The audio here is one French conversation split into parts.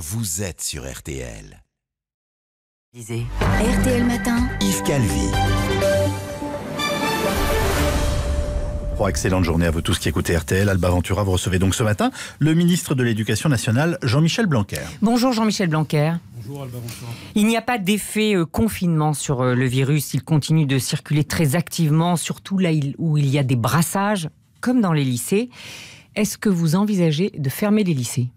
vous êtes sur RTL. RTL Matin, Yves Calvi. Trois oh, excellentes journées à vous tous qui écoutez RTL. Alba Ventura, vous recevez donc ce matin le ministre de l'Éducation nationale, Jean-Michel Blanquer. Bonjour Jean-Michel Blanquer. Bonjour Alba Ventura. Il n'y a pas d'effet euh, confinement sur euh, le virus. Il continue de circuler très activement, surtout là où il y a des brassages, comme dans les lycées. Est-ce que vous envisagez de fermer les lycées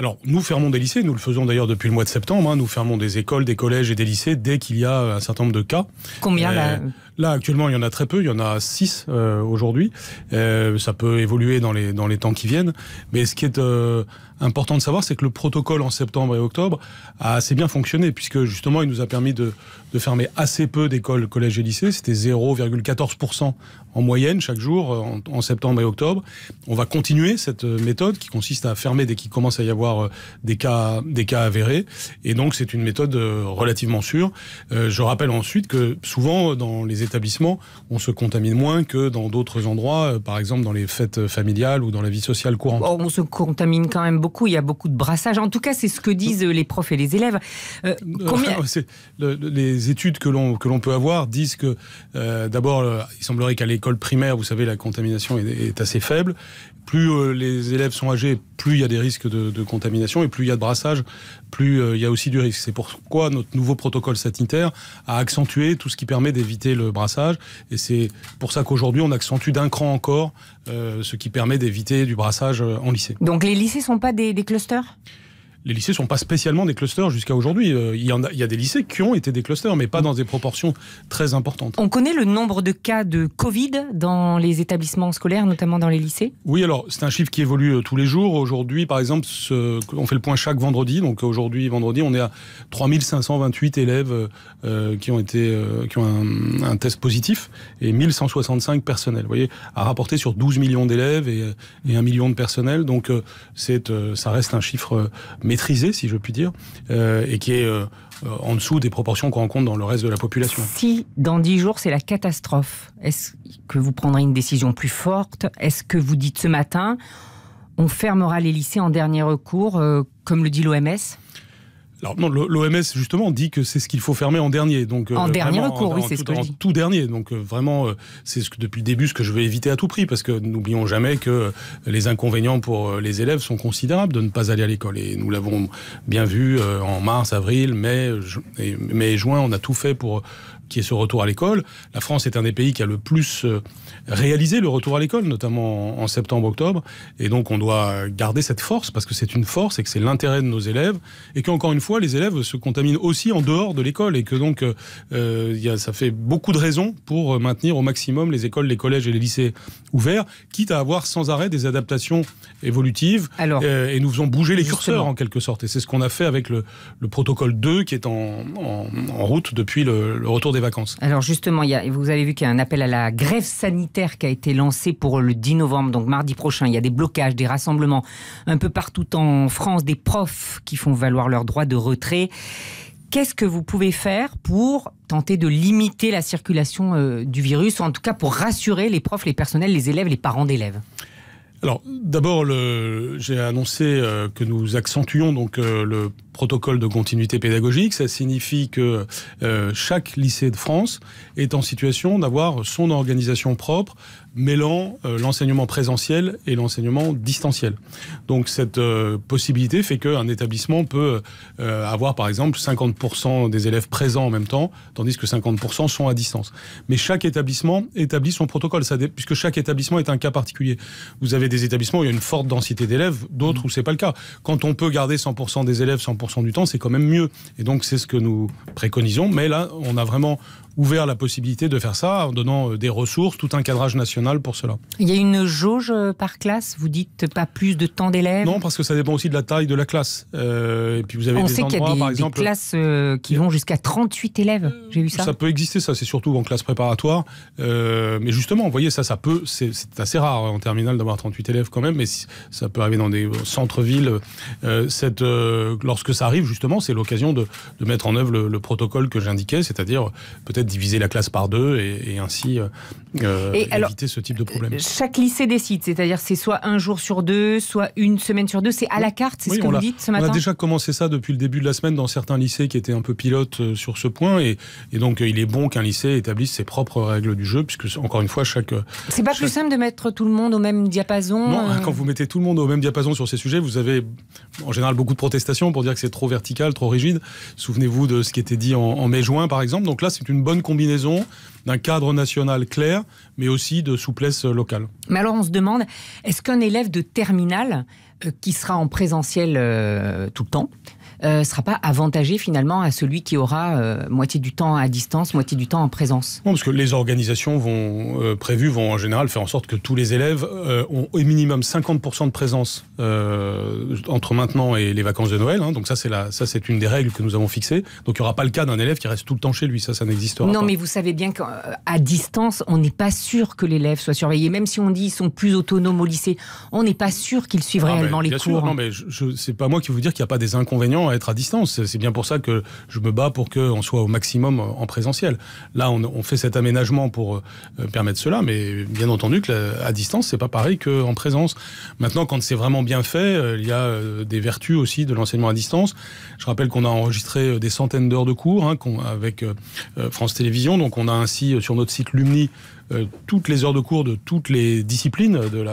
alors, nous fermons des lycées, nous le faisons d'ailleurs depuis le mois de septembre. Hein. nous fermons des écoles, des collèges et des lycées dès qu'il y a un certain nombre de cas. Combien euh, là Là, actuellement, il y en a très peu. Il y en a 6 euh, aujourd'hui. Euh, ça peut évoluer dans les, dans les temps qui viennent. Mais ce qui est euh, important de savoir, c'est que le protocole en septembre et octobre a assez bien fonctionné, puisque justement, il nous a permis de, de fermer assez peu d'écoles, collèges et lycées. C'était 0,14% en moyenne chaque jour en, septembre et octobre. On va continuer cette méthode qui consiste à fermer dès qu'il commence à y avoir des cas, des cas avérés. Et donc, c'est une méthode relativement sûre. je rappelle ensuite que souvent, dans les on se contamine moins que dans d'autres endroits, euh, par exemple dans les fêtes euh, familiales ou dans la vie sociale courante. Oh, on se contamine quand même beaucoup, il y a beaucoup de brassage. En tout cas, c'est ce que disent euh, les profs et les élèves. les études que l'on peut avoir disent que, d'abord, il semblerait qu'à l'école primaire, vous savez, la contamination est assez faible plus euh, les élèves sont âgés, plus il y a des risques de, contamination et plus il y a de brassage, plus euh, il y a aussi du risque. C'est pourquoi notre nouveau protocole sanitaire a accentué tout ce qui permet d'éviter le brassage. Et c'est pour ça qu'aujourd'hui, on accentue d'un cran encore euh, ce qui permet d'éviter du brassage en lycée. Donc les lycées ne sont pas des clusters les lycées ne sont pas spécialement des clusters jusqu'à aujourd'hui. Euh, il, y, a, des lycées qui ont été des clusters, mais pas dans des proportions très importantes. On connaît le nombre de cas de Covid dans les établissements scolaires, notamment dans les lycées Oui, alors c'est un chiffre qui évolue euh, tous les jours. Aujourd'hui, par exemple, on fait le point chaque vendredi. Donc aujourd'hui, vendredi, on est à 3528 élèves euh, qui ont, été, qui ont un, test positif et 1165 personnels. Vous voyez, à rapporter sur 12 millions d'élèves et, et, 1 million de personnels. Donc c'est, ça reste un chiffre maîtrisée, si je puis dire, euh, et qui est euh, en dessous des proportions qu'on rencontre dans le reste de la population. Si dans dix jours c'est la catastrophe, est-ce que vous prendrez une décision plus forte Est-ce que vous dites ce matin, on fermera les lycées en dernier recours, euh, comme le dit l'OMS l'OMS justement dit que c'est ce qu'il faut fermer en dernier. Donc euh, en dernier recours, oui, c'est ce que je En tout dernier. Donc euh, vraiment, euh, c'est ce que, depuis le début ce que je veux éviter à tout prix parce que n'oublions jamais que les inconvénients pour les élèves sont considérables de ne pas aller à l'école et nous l'avons bien vu en mars, avril, mai, mai et juin, on a tout fait pour qui est ce retour à l'école. La France est un des pays qui a le plus euh, réalisé le retour à l'école, notamment en, septembre-octobre. Et donc on doit garder cette force parce que c'est une force et que c'est l'intérêt de nos élèves. Et qu'encore une fois, les élèves se contaminent aussi en dehors de l'école et que donc euh, euh, ça fait beaucoup de raisons pour maintenir au maximum les écoles, les collèges et les lycées ouverts, quitte à avoir sans arrêt des adaptations évolutives. et nous faisons bouger les curseurs en quelque sorte. Et c'est ce qu'on a fait avec le, protocole 2 qui est en, route depuis le retour des alors justement, vous avez vu qu'il y a un appel à la grève sanitaire qui a été lancé pour le 10 novembre, donc mardi prochain. Il y a des blocages, des rassemblements un peu partout en France, des profs qui font valoir leur droit de retrait. Qu'est-ce que vous pouvez faire pour tenter de limiter la circulation euh, du virus, ou en tout cas pour rassurer les profs, les personnels, les élèves, les parents d'élèves alors, d'abord, j'ai annoncé euh, que nous accentuons donc euh, le protocole de continuité pédagogique. Ça signifie que euh, chaque lycée de France est en situation d'avoir son organisation propre mêlant euh, l'enseignement présentiel et l'enseignement distanciel. Donc cette euh, possibilité fait qu'un établissement peut euh, avoir par exemple 50% des élèves présents en même temps, tandis que 50% sont à distance. Mais chaque établissement établit son protocole, ça, puisque chaque établissement est un cas particulier. Vous avez des établissements où il y a une forte densité d'élèves, d'autres où mmh. où c'est pas le cas. Quand on peut garder 100% des élèves 100% du temps, c'est quand même mieux. Et donc c'est ce que nous préconisons. Mais là, on a vraiment ouvert la possibilité de faire ça en donnant euh, des ressources, tout un cadrage national pour cela. Il y a une jauge euh, par classe Vous dites pas plus de temps d'élèves Non, parce que ça dépend aussi de la taille de la classe. Euh, et puis vous avez On des sait qu'il y a des, classes qui vont jusqu'à 38 élèves. J'ai vu ça. Ça peut exister, ça, c'est surtout en classe préparatoire. mais justement, vous voyez, ça, ça peut. C'est assez rare hein, en terminale d'avoir 38 élèves quand même, mais ça peut arriver dans des centres-villes. lorsque ça arrive, justement, c'est l'occasion de, mettre en œuvre le protocole que j'indiquais, c'est-à-dire peut-être diviser la classe par deux et, ainsi euh, euh, éviter ce type de problème. Euh, chaque lycée décide, c'est-à-dire c'est soit un jour sur deux, soit une semaine sur deux, c'est à la carte, c'est ce que vous dites ce matin. On a déjà commencé ça depuis le début de la semaine dans certains lycées qui étaient un peu pilotes sur ce point et, donc il est bon qu'un lycée établisse ses propres règles du jeu puisque encore une fois chaque. C'est pas plus simple de mettre tout le monde au même diapason. Non, quand vous mettez tout le monde au même diapason sur ces sujets, vous avez en général beaucoup de protestations pour dire que c'est trop vertical, trop rigide. Souvenez-vous de ce qui était dit en, mai-juin par exemple. Donc là c'est une bonne combinaison d'un cadre national clair, mais aussi de souplesse euh, locale. Mais alors on se demande, est-ce qu'un élève de terminale euh, qui sera en présentiel euh, tout le temps, ne euh, sera pas avantagé finalement à celui qui aura euh, moitié du temps à distance, moitié du temps en présence Non, parce que les organisations vont, euh, prévues vont en général faire en sorte que tous les élèves ont au minimum 50% de présence entre maintenant et les vacances de Noël. Hein. donc ça, c'est une des règles que nous avons fixées. Donc il n'y aura pas le cas d'un élève qui reste tout le temps chez lui. Ça, ça n'existera pas. Non, mais vous savez bien qu'à distance, on n'est pas sûr que l'élève soit surveillé. Même si on dit qu'ils sont plus autonomes au lycée, on n'est pas sûr qu'ils suivent ah, réellement ben, les cours. Sûr, hein. non, mais c'est pas moi qui vous dire qu'il n'y a pas des inconvénients hein à être à distance. C'est bien pour ça que je me bats pour qu'on soit au maximum en présentiel. Là, on, fait cet aménagement pour euh, permettre cela, mais bien entendu que distance, à distance, c'est pas pareil qu'en présence. Maintenant, quand c'est vraiment bien fait, euh, il y a euh, des vertus aussi de l'enseignement à distance. Je rappelle qu'on a enregistré des centaines d'heures de cours hein, avec France Télévisions, donc on a ainsi sur notre site Lumni euh, toutes les heures de cours de toutes les disciplines de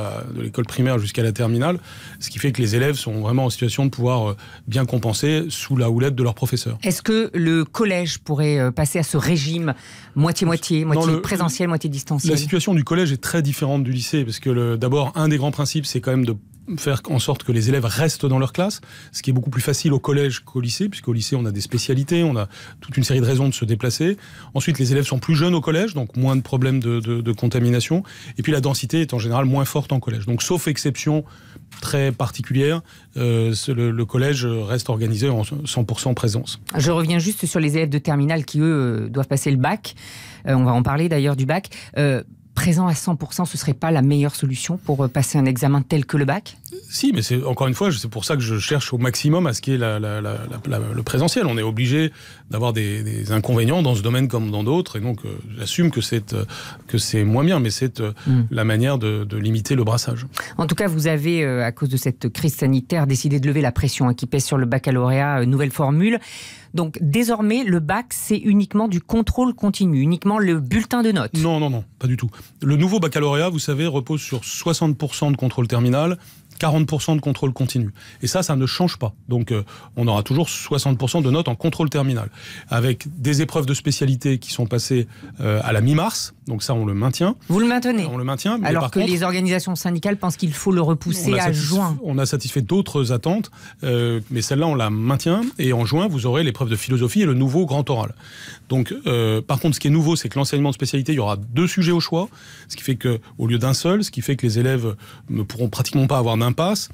l'école primaire jusqu'à la terminale, ce qui fait que les élèves sont vraiment en situation de pouvoir euh, bien compenser sous la houlette de leurs professeurs. Est-ce que le collège pourrait euh, passer à ce régime moitié-moitié, moitié, présentiel, moitié distanciel La situation du collège est très différente du lycée, parce que d'abord, un des grands principes, c'est quand même de faire en sorte que les élèves restent dans leur classe, ce qui est beaucoup plus facile au collège qu'au lycée, puisqu'au lycée, on a des spécialités, on a toute une série de raisons de se déplacer. Ensuite, les élèves sont plus jeunes au collège, donc moins de problèmes de, contamination. Et puis, la densité est en général moins forte en collège. Donc, sauf exception très particulière, euh, le, collège reste organisé en 100% présence. Je reviens juste sur les élèves de terminale qui, eux, euh, doivent passer le bac. Euh, on va en parler d'ailleurs du bac présent à 100%, ce serait pas la meilleure solution pour euh, passer un examen tel que le bac Si, mais c'est encore une fois, c'est pour ça que je cherche au maximum à ce qui est le présentiel. On est obligé d'avoir des, inconvénients dans ce domaine comme dans d'autres, et donc euh, j'assume que c'est euh, que c'est moins bien, mais c'est hmm. la manière de, limiter le brassage. En tout cas, vous avez, à cause de cette crise sanitaire, décidé de lever la pression hein, qui pèse sur le baccalauréat, nouvelle formule. Donc désormais, le bac, c'est uniquement du contrôle continu, uniquement le bulletin de notes. Non, non, non, pas du tout. Le nouveau baccalauréat, vous savez, repose sur 60% de contrôle terminal 40% de contrôle continu. Et ça, ça ne change pas. Donc, euh, on aura toujours 60% de notes en contrôle terminal. Avec des épreuves de spécialité qui sont passées euh, à la mi-mars. Donc, ça, on le maintient. Vous le maintenez On le maintient. Alors que les organisations syndicales pensent qu'il faut le repousser à juin. On a satisfait d'autres attentes, euh, mais celle-là, on la maintient. Et en juin, vous aurez l'épreuve de philosophie et le nouveau grand oral. Donc, par contre, ce qui est nouveau, c'est que l'enseignement de spécialité, il y aura deux sujets au choix. Ce qui fait que, au lieu d'un seul, ce qui fait que les élèves ne pourront pratiquement pas avoir d'un passe,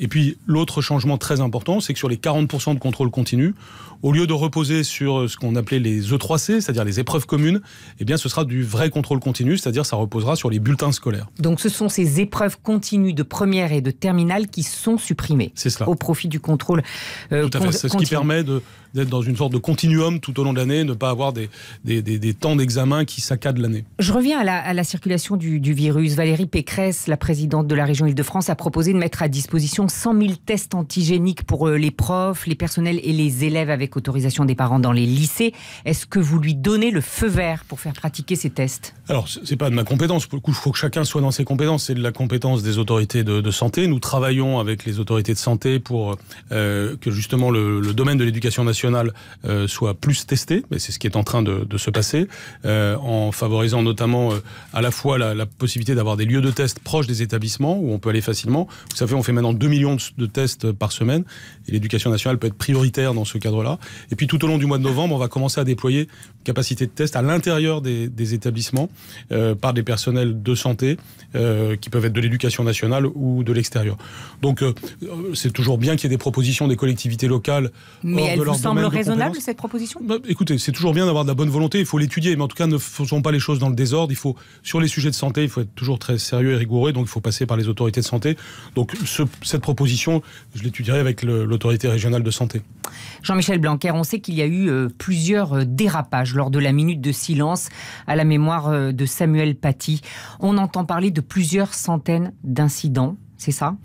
et puis l'autre changement très important, c'est que sur les 40% de contrôle continu, au lieu de reposer sur euh, ce qu'on appelait les E3C, c'est-à-dire les épreuves communes, eh bien ce sera du vrai contrôle continu, c'est-à-dire ça reposera sur les bulletins scolaires. Donc ce sont ces épreuves continues de première et de terminale qui sont supprimées cela. au profit du contrôle continu. Euh, tout à fait. C'est ce qui permet d'être dans une sorte de continuum tout au long de l'année, ne pas avoir des, des, des, des temps d'examen qui saccadent l'année. Je reviens à la, à la circulation du, du virus. Valérie Pécresse, la présidente de la région Île-de-France, a proposé de mettre à disposition 100 000 tests antigéniques pour euh, les profs, les personnels et les élèves avec autorisation des parents dans les lycées. Est-ce que vous lui donnez le feu vert pour faire pratiquer ces tests Alors, ce n'est pas de ma compétence. Pour le coup, il faut que chacun soit dans ses compétences. C'est de la compétence des autorités de, santé. Nous travaillons avec les autorités de santé pour euh, que justement le, domaine de l'éducation nationale euh, soit plus testé. Mais c'est ce qui est en train de, se passer, en favorisant notamment à la fois la, possibilité d'avoir des lieux de test proches des établissements où on peut aller facilement. Vous savez, on fait maintenant deux millions de tests par semaine. Et l'éducation nationale peut être prioritaire dans ce cadre-là. Et puis tout au long du mois de novembre, on va commencer à déployer une capacité de test à l'intérieur des, établissements euh, par des personnels de santé euh, qui peuvent être de l'éducation nationale ou de l'extérieur. Donc euh, c'est toujours bien qu'il y ait des propositions des collectivités locales. Mais elle vous semble raisonnable cette proposition bah, Écoutez, c'est toujours bien d'avoir de la bonne volonté, il faut l'étudier, mais en tout cas ne faisons pas les choses dans le désordre. Il faut, sur les sujets de santé, il faut être toujours très sérieux et rigoureux, donc il faut passer par les autorités de santé. Donc ce, cette proposition, je l'étudierai avec l'autorité régionale de santé. Jean-Michel Blanquer, on sait qu'il y a eu euh, plusieurs euh, dérapages lors de la minute de silence à la mémoire euh, de Samuel Paty. On entend parler de plusieurs centaines d'incidents, c'est ça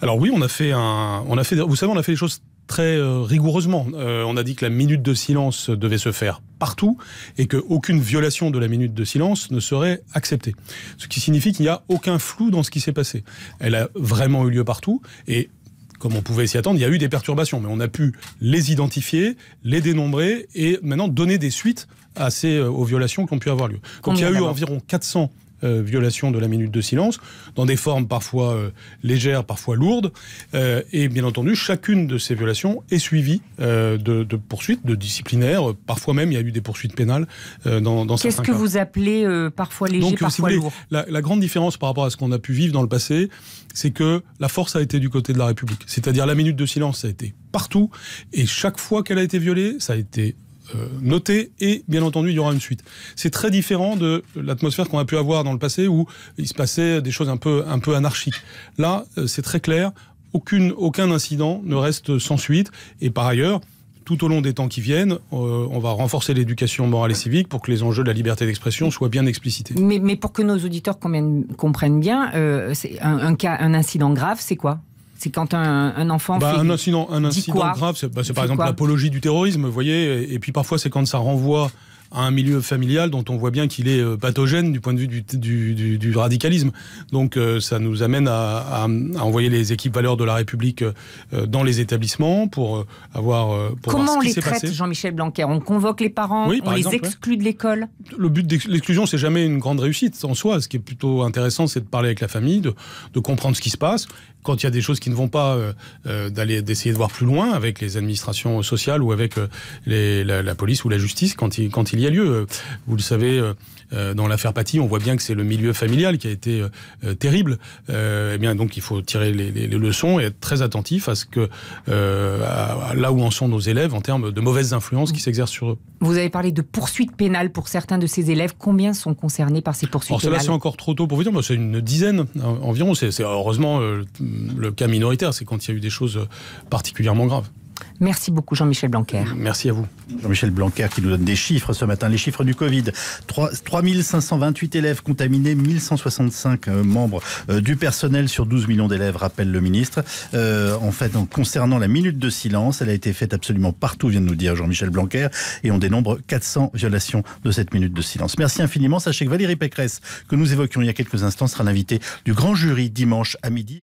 alors oui, on a fait un, on a fait, vous savez, on a fait des choses très euh, rigoureusement. Euh, on a dit que la minute de silence devait se faire partout et qu'aucune violation de la minute de silence ne serait acceptée. Ce qui signifie qu'il n'y a aucun flou dans ce qui s'est passé. Elle a vraiment eu lieu partout et comme on pouvait s'y attendre, il y a eu des perturbations, mais on a pu les identifier, les dénombrer et maintenant donner des suites à ces, euh, aux violations qui ont pu avoir lieu. Donc il y a eu environ 400 euh, violation de la minute de silence, dans des formes parfois euh, légères, parfois lourdes. Euh, et bien entendu, chacune de ces violations est suivie de, poursuites, de disciplinaires. Parfois même, il y a eu des poursuites pénales dans, dans Qu'est-ce que vous appelez parfois léger, parfois la, la, grande différence par rapport à ce qu'on a pu vivre dans le passé, c'est que la force a été du côté de la République. C'est-à-dire la minute de silence, a été partout. Et chaque fois qu'elle a été violée, ça a été euh, noté et bien entendu il y aura une suite. C'est très différent de l'atmosphère qu'on a pu avoir dans le passé où il se passait des choses un peu, un peu anarchiques. Là, euh, c'est très clair, aucun incident ne reste sans suite et par ailleurs, tout au long des temps qui viennent, euh, on va renforcer l'éducation morale et civique pour que les enjeux de la liberté d'expression soient bien explicités. Mais, pour que nos auditeurs comprennent, bien, un, cas, un incident grave, c'est quoi c'est quand un, enfant bah, fait un incident, grave, c'est bah, par exemple l'apologie du terrorisme, vous voyez, et puis parfois c'est quand ça renvoie à un milieu familial dont on voit bien qu'il est euh, pathogène du point de vue du, radicalisme. Donc euh, ça nous amène à, envoyer les équipes valeurs de la République euh, dans les établissements pour avoir... Comment on les traite, Jean-Michel Blanquer On convoque les parents, on les exclut de l'école Le but de l'exclusion, c'est jamais une grande réussite en soi. Ce qui est plutôt intéressant, c'est de parler avec la famille, de, de comprendre ce qui se passe quand il y a des choses qui ne vont pas, euh, euh, d'aller d'essayer de voir plus loin avec les administrations sociales ou avec euh, les, la, la, police ou la justice quand il, quand il y a lieu. Vous le savez, euh, dans l'affaire Paty, on voit bien que c'est le milieu familial qui a été euh, euh, terrible. eh bien, donc, il faut tirer les, leçons et être très attentif à ce que là où en sont nos élèves en termes de mauvaises influences qui s'exercent sur eux. Vous avez parlé de poursuites pénales pour certains de ces élèves. Combien sont concernés par ces poursuites Alors, pénales c'est encore trop tôt pour vous dire. C'est une dizaine environ. C'est heureusement le cas minoritaire. C'est quand il y a eu des choses particulièrement graves. Merci beaucoup Jean-Michel Blanquer. Merci à vous. Jean-Michel Blanquer qui nous donne des chiffres ce matin, les chiffres du Covid. 3, 3528 élèves contaminés, 1165 euh, membres euh, du personnel sur 12 millions d'élèves, rappelle le ministre. Euh, en fait, concernant la minute de silence, elle a été faite absolument partout, vient de nous dire Jean-Michel Blanquer, et on dénombre 400 violations de cette minute de silence. Merci infiniment. Sachez que Valérie Pécresse, que nous évoquions il y a quelques instants, sera l'invité du grand jury dimanche à midi.